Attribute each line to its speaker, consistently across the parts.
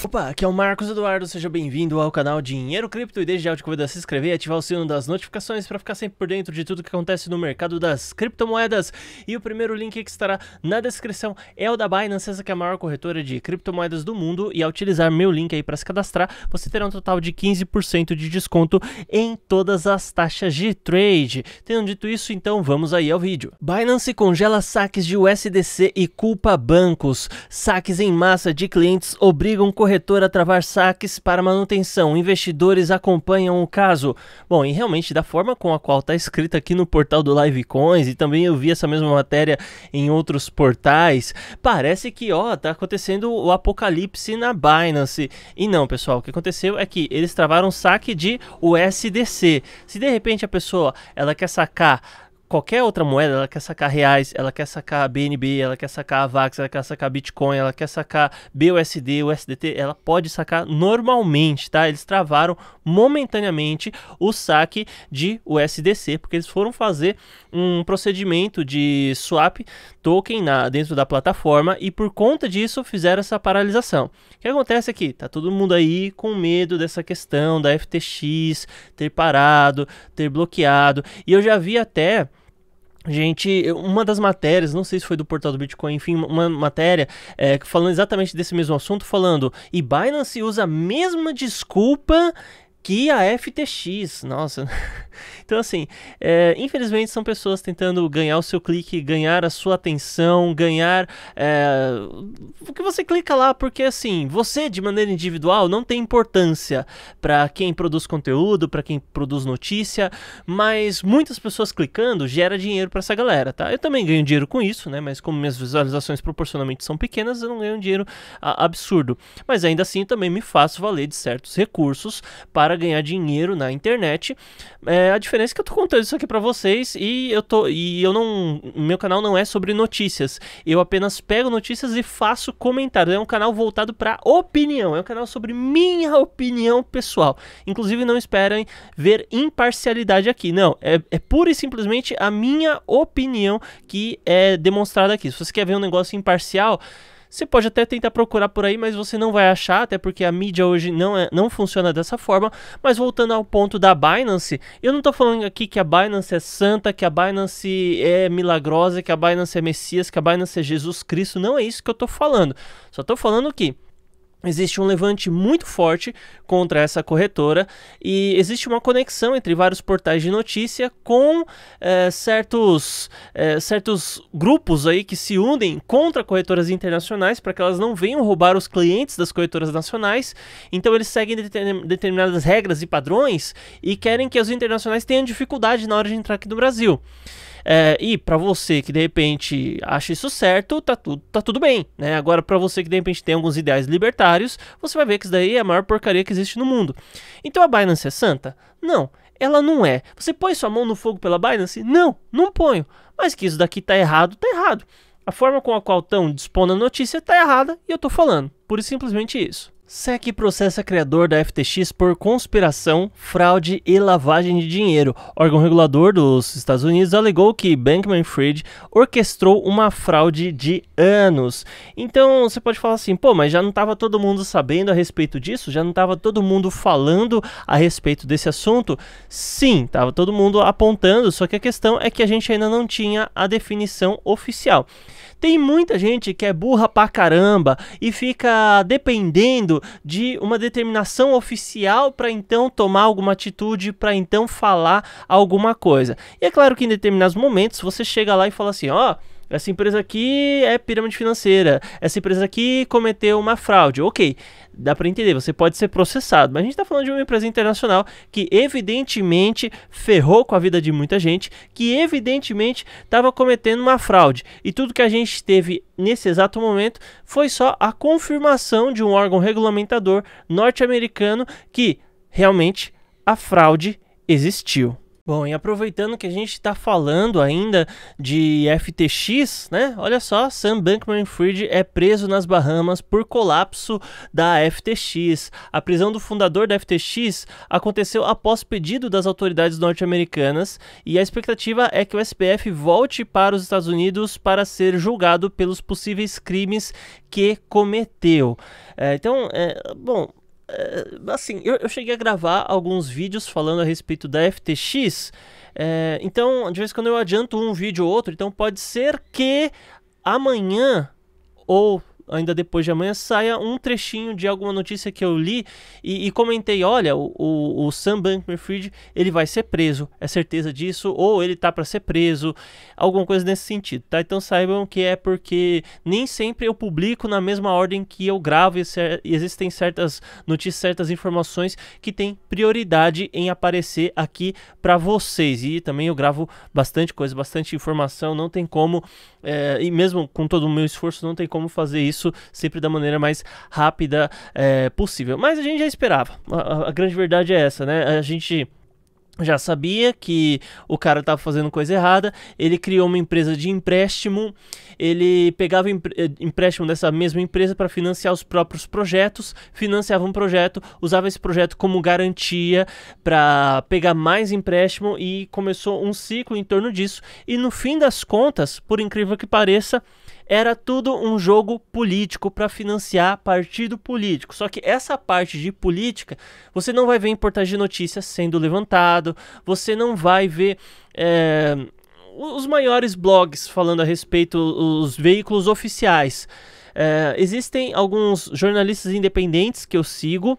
Speaker 1: Opa, aqui é o Marcos Eduardo, seja bem-vindo ao canal Dinheiro Cripto e desde já eu te convido a se inscrever e ativar o sino das notificações para ficar sempre por dentro de tudo que acontece no mercado das criptomoedas. E o primeiro link que estará na descrição é o da Binance, essa que é a maior corretora de criptomoedas do mundo e ao utilizar meu link aí para se cadastrar, você terá um total de 15% de desconto em todas as taxas de trade. Tendo dito isso, então vamos aí ao vídeo. Binance congela saques de USDC e culpa bancos. Saques em massa de clientes obrigam corretores corretora travar saques para manutenção. Investidores acompanham o caso. Bom, e realmente, da forma com a qual está escrita aqui no portal do Live Coins e também eu vi essa mesma matéria em outros portais, parece que, ó, tá acontecendo o apocalipse na Binance. E não, pessoal, o que aconteceu é que eles travaram saque de USDC. Se de repente a pessoa ela quer sacar qualquer outra moeda, ela quer sacar reais, ela quer sacar BNB, ela quer sacar vax, ela quer sacar Bitcoin, ela quer sacar BUSD, USDT, ela pode sacar normalmente, tá? Eles travaram momentaneamente o saque de USDC, porque eles foram fazer um procedimento de swap token na, dentro da plataforma e por conta disso fizeram essa paralisação. O que acontece aqui? tá todo mundo aí com medo dessa questão da FTX ter parado, ter bloqueado, e eu já vi até Gente, uma das matérias, não sei se foi do portal do Bitcoin, enfim, uma matéria é, falando exatamente desse mesmo assunto, falando e Binance usa a mesma desculpa que a FTX, nossa. então, assim, é, infelizmente são pessoas tentando ganhar o seu clique, ganhar a sua atenção, ganhar é, o que você clica lá, porque assim, você de maneira individual não tem importância para quem produz conteúdo, para quem produz notícia, mas muitas pessoas clicando gera dinheiro para essa galera, tá? Eu também ganho dinheiro com isso, né? Mas como minhas visualizações proporcionalmente são pequenas, eu não ganho dinheiro a, ah, absurdo. Mas ainda assim, também me faço valer de certos recursos para para ganhar dinheiro na internet. É, a diferença é que eu tô contando isso aqui para vocês e eu tô e eu não meu canal não é sobre notícias. Eu apenas pego notícias e faço comentários. É um canal voltado para opinião, é um canal sobre minha opinião pessoal. Inclusive não esperem ver imparcialidade aqui. Não, é, é pura e simplesmente a minha opinião que é demonstrada aqui. Se você quer ver um negócio imparcial, você pode até tentar procurar por aí, mas você não vai achar, até porque a mídia hoje não, é, não funciona dessa forma. Mas voltando ao ponto da Binance, eu não estou falando aqui que a Binance é santa, que a Binance é milagrosa, que a Binance é Messias, que a Binance é Jesus Cristo. Não é isso que eu estou falando. Só estou falando que Existe um levante muito forte contra essa corretora e existe uma conexão entre vários portais de notícia com é, certos, é, certos grupos aí que se unem contra corretoras internacionais para que elas não venham roubar os clientes das corretoras nacionais. Então eles seguem determinadas regras e padrões e querem que os internacionais tenham dificuldade na hora de entrar aqui no Brasil. É, e para você que de repente acha isso certo, tá, tu, tá tudo bem, né? Agora, para você que de repente tem alguns ideais libertários, você vai ver que isso daí é a maior porcaria que existe no mundo. Então a Binance é santa? Não, ela não é. Você põe sua mão no fogo pela Binance? Não, não ponho. Mas que isso daqui tá errado, tá errado. A forma com a qual estão dispondo a notícia tá errada e eu tô falando. Pura e simplesmente isso. SEC processa criador da FTX por conspiração, fraude e lavagem de dinheiro. O órgão regulador dos Estados Unidos alegou que Bankman-Fried orquestrou uma fraude de anos. Então você pode falar assim, pô, mas já não estava todo mundo sabendo a respeito disso? Já não estava todo mundo falando a respeito desse assunto? Sim, estava todo mundo apontando, só que a questão é que a gente ainda não tinha a definição oficial. Tem muita gente que é burra pra caramba e fica dependendo de uma determinação oficial para então tomar alguma atitude, para então falar alguma coisa. E é claro que em determinados momentos você chega lá e fala assim: ó. Oh, essa empresa aqui é pirâmide financeira. Essa empresa aqui cometeu uma fraude. Ok, dá para entender, você pode ser processado. Mas a gente está falando de uma empresa internacional que evidentemente ferrou com a vida de muita gente, que evidentemente estava cometendo uma fraude. E tudo que a gente teve nesse exato momento foi só a confirmação de um órgão regulamentador norte-americano que realmente a fraude existiu. Bom, e aproveitando que a gente está falando ainda de FTX, né? Olha só, Sam Bankman-Fried é preso nas Bahamas por colapso da FTX. A prisão do fundador da FTX aconteceu após pedido das autoridades norte-americanas e a expectativa é que o SPF volte para os Estados Unidos para ser julgado pelos possíveis crimes que cometeu. É, então, é, bom, eh, assim, eu, eu, cheguei a gravar alguns vídeos falando a respeito da FTX. É, eh, então, de vez em quando eu adianto um vídeo ou outro, então pode ser que amanhã ou ainda depois de amanhã, saia um trechinho de alguma notícia que eu li e, e comentei: olha, o, o, o Sam Bankman-Fried ele vai ser preso, é certeza disso, ou ele tá para ser preso, alguma coisa nesse sentido, tá? Então saibam que é porque nem sempre eu publico na mesma ordem que eu gravo e, cer e existem certas notícias, certas informações que têm prioridade em aparecer aqui para vocês. E também eu gravo bastante coisa, bastante informação, não tem como, é, e mesmo com todo o meu esforço, não tem como fazer isso isso sempre da maneira mais rápida é, possível. Mas a gente já esperava. A, a grande verdade é essa, né? A gente já sabia que o cara estava fazendo coisa errada, ele criou uma empresa de empréstimo, ele pegava eh, empréstimo dessa mesma empresa para financiar os próprios projetos, financiava um projeto, usava esse projeto como garantia para pegar mais empréstimo e começou um ciclo em torno disso. E no fim das contas, por incrível que pareça, era tudo um jogo político para financiar partido político. Só que essa parte de política, você não vai ver em portais de notícias sendo levantado, você não vai ver. É, os maiores blogs falando a respeito, os veículos oficiais. É, existem alguns jornalistas independentes que eu sigo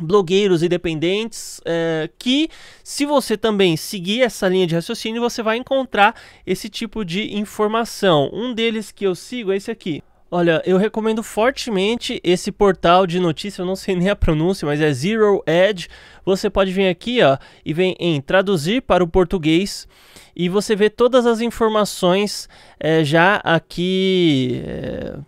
Speaker 1: blogueiros independentes é, que se você também seguir essa linha de raciocínio você vai encontrar esse tipo de informação um deles que eu sigo é esse aqui Olha, eu recomendo fortemente esse portal de notícia, eu não sei nem a pronúncia, mas é Zero Edge. Você pode vir aqui, ó, e vem em traduzir para o português e você vê todas as informações é, já aqui é,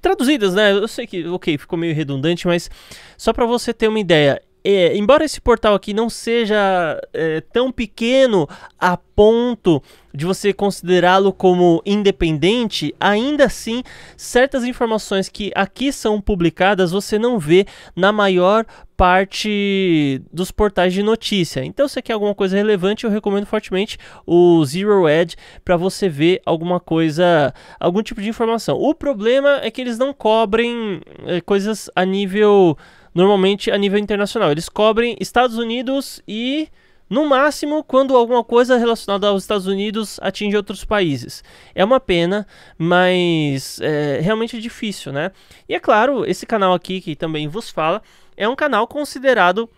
Speaker 1: traduzidas, né? Eu sei que, ok, ficou meio redundante, mas só para você ter uma ideia, é, embora esse portal aqui não seja é, tão pequeno a ponto de você considerá-lo como independente, ainda assim, certas informações que aqui são publicadas você não vê na maior parte dos portais de notícia. Então, se aqui é alguma coisa relevante, eu recomendo fortemente o Zero Edge para você ver alguma coisa, algum tipo de informação. O problema é que eles não cobrem é, coisas a nível normalmente a nível internacional. Eles cobrem Estados Unidos e no máximo, quando alguma coisa relacionada aos Estados Unidos atinge outros países. É uma pena, mas é, realmente é difícil, né? E é claro, esse canal aqui, que também vos fala, é um canal considerado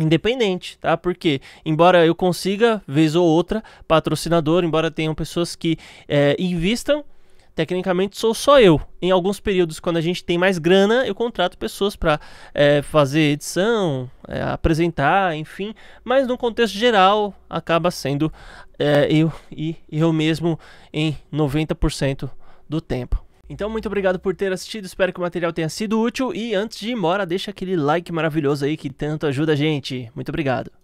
Speaker 1: independente, tá? Porque embora eu consiga vez ou outra patrocinador, embora tenham pessoas que é, investam Tecnicamente sou só eu. Em alguns períodos, quando a gente tem mais grana, eu contrato pessoas para é, fazer edição, é, apresentar, enfim. Mas no contexto geral, acaba sendo é, eu e eu mesmo em 90% do tempo. Então, muito obrigado por ter assistido, espero que o material tenha sido útil e antes de ir embora, deixa aquele like maravilhoso aí que tanto ajuda a gente. Muito obrigado.